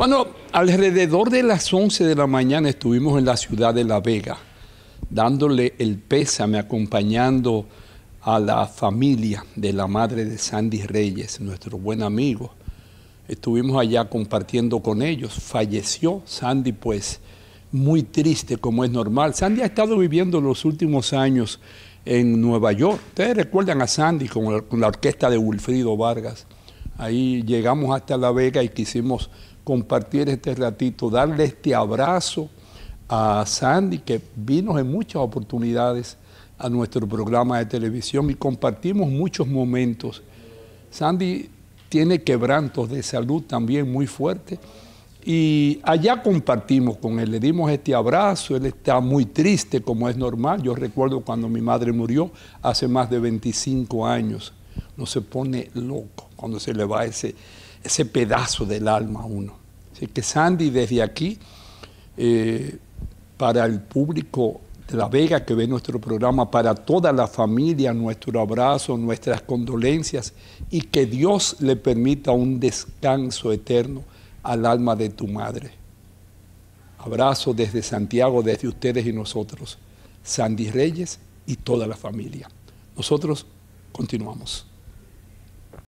Bueno, alrededor de las 11 de la mañana estuvimos en la ciudad de La Vega, dándole el pésame, acompañando a la familia de la madre de Sandy Reyes, nuestro buen amigo. Estuvimos allá compartiendo con ellos. Falleció Sandy, pues muy triste como es normal. Sandy ha estado viviendo los últimos años en Nueva York. Ustedes recuerdan a Sandy con la, orquesta de Wilfrido Vargas. Ahí llegamos hasta La Vega y quisimos compartir este ratito, darle este abrazo a Sandy, que vino en muchas oportunidades a nuestro programa de televisión y compartimos muchos momentos. Sandy tiene quebrantos de salud también muy fuertes y allá compartimos con él, le dimos este abrazo, él está muy triste como es normal. Yo recuerdo cuando mi madre murió hace más de 25 años, no se pone loco cuando se le va ese, ese pedazo del alma a uno. Así que Sandy, desde aquí, eh, para el público de La Vega que ve nuestro programa, para toda la familia, nuestro abrazo, nuestras condolencias y que Dios le permita un descanso eterno al alma de tu madre. Abrazo desde Santiago, desde ustedes y nosotros, Sandy Reyes y toda la familia. Nosotros continuamos.